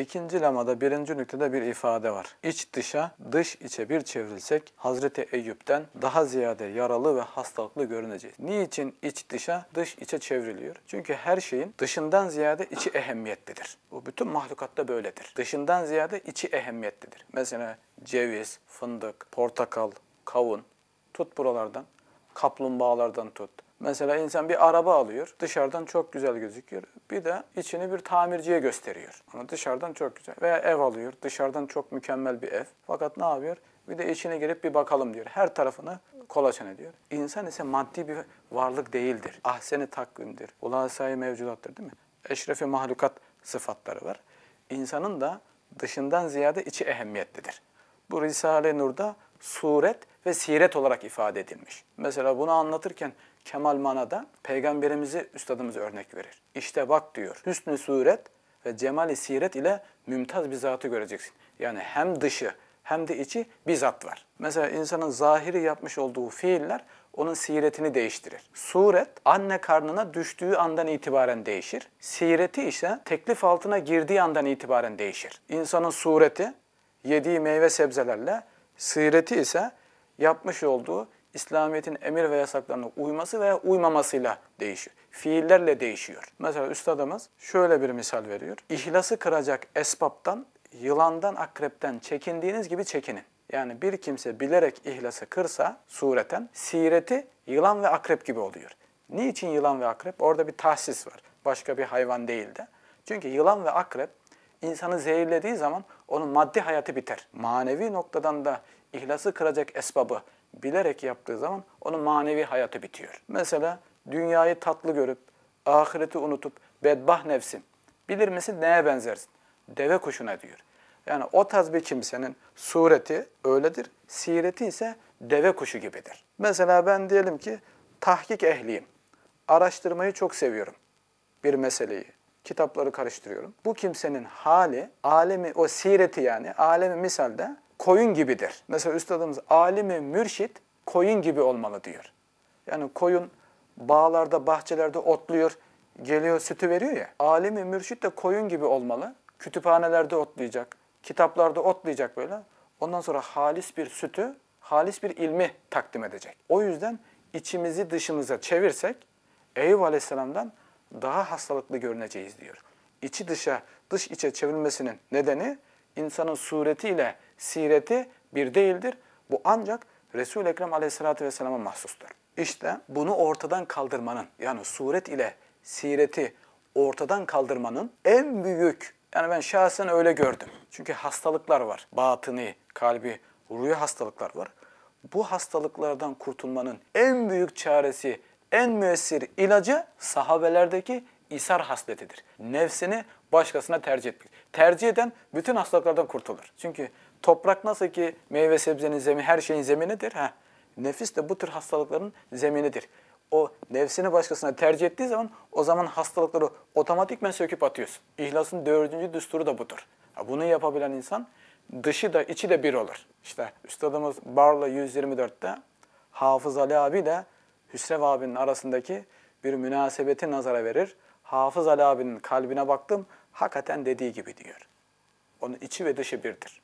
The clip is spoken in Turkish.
İkinci lamada birinci nüktede bir ifade var. İç dışa, dış içe bir çevrilsek Hazreti Eyüp'ten daha ziyade yaralı ve hastalıklı görüneceğiz. Niçin iç dışa, dış içe çevriliyor? Çünkü her şeyin dışından ziyade içi ehemmiyetlidir. Bu bütün mahlukatta böyledir. Dışından ziyade içi ehemmiyetlidir. Mesela ceviz, fındık, portakal, kavun tut buralardan, kaplumbağalardan tut, Mesela insan bir araba alıyor. Dışarıdan çok güzel gözüküyor. Bir de içini bir tamirciye gösteriyor. Ama dışarıdan çok güzel. Veya ev alıyor. Dışarıdan çok mükemmel bir ev. Fakat ne yapıyor? Bir de içine girip bir bakalım diyor. Her tarafını kolaçan ediyor. İnsan ise maddi bir varlık değildir. Ahseni takvimdir. Ulasayı mevcudattır değil mi? Eşrefi mahlukat sıfatları var. İnsanın da dışından ziyade içi ehemmiyetlidir. Bu Risale-i Nur'da suret ve siret olarak ifade edilmiş. Mesela bunu anlatırken kemal manada peygamberimizi üstadımız örnek verir. İşte bak diyor. Hüsnü suret ve cemali siret ile mümtaz bir zatı göreceksin. Yani hem dışı hem de içi bir zat var. Mesela insanın zahiri yapmış olduğu fiiller onun siretini değiştirir. Suret anne karnına düştüğü andan itibaren değişir. Sireti ise teklif altına girdiği andan itibaren değişir. İnsanın sureti yediği meyve sebzelerle Sireti ise yapmış olduğu İslamiyet'in emir ve yasaklarına uyması veya uymamasıyla değişir. Fiillerle değişiyor. Mesela üstadımız şöyle bir misal veriyor. İhlası kıracak esbaptan, yılandan, akrepten çekindiğiniz gibi çekinin. Yani bir kimse bilerek ihlası kırsa sureten sireti yılan ve akrep gibi oluyor. Niçin yılan ve akrep? Orada bir tahsis var. Başka bir hayvan değil de. Çünkü yılan ve akrep insanı zehirlediği zaman onun maddi hayatı biter. Manevi noktadan da ihlası kıracak esbabı bilerek yaptığı zaman onun manevi hayatı bitiyor. Mesela dünyayı tatlı görüp, ahireti unutup, bedbah nefsim, bilir misin neye benzersin? Deve kuşuna diyor. Yani o tarz bir kimsenin sureti öyledir, sireti ise deve kuşu gibidir. Mesela ben diyelim ki tahkik ehliyim. Araştırmayı çok seviyorum bir meseleyi kitapları karıştırıyorum. Bu kimsenin hali, alemi, o sireti yani, alemi misalde koyun gibidir. Mesela üstadımız alimi mürşit koyun gibi olmalı diyor. Yani koyun bağlarda, bahçelerde otluyor, geliyor sütü veriyor ya. Alimi mürşit de koyun gibi olmalı. Kütüphanelerde otlayacak, kitaplarda otlayacak böyle. Ondan sonra halis bir sütü, halis bir ilmi takdim edecek. O yüzden içimizi dışımıza çevirsek Eyüp Aleyhisselam'dan daha hastalıklı görüneceğiz diyor. İçi dışa, dış içe çevrilmesinin nedeni insanın suretiyle sireti bir değildir. Bu ancak Resul-i Ekrem aleyhissalatü vesselama mahsustur. İşte bunu ortadan kaldırmanın yani suret ile sireti ortadan kaldırmanın en büyük yani ben şahsen öyle gördüm. Çünkü hastalıklar var. Batını, kalbi, ruhi hastalıklar var. Bu hastalıklardan kurtulmanın en büyük çaresi en müessir ilacı sahabelerdeki isar hasletidir. Nefsini başkasına tercih etmek. Tercih eden bütün hastalıklardan kurtulur. Çünkü toprak nasıl ki meyve sebzenin zemin, her şeyin zeminidir. Heh, nefis de bu tür hastalıkların zeminidir. O nefsini başkasına tercih ettiği zaman o zaman hastalıkları otomatikmen söküp atıyorsun. İhlasın dördüncü düsturu da budur. Bunu yapabilen insan dışı da içi de bir olur. İşte üstadımız Barla 124'te Hafız Ali abi de Hüsrev abinin arasındaki bir münasebeti nazara verir. Hafız Ali abinin kalbine baktım, hakikaten dediği gibi diyor. Onun içi ve dışı birdir.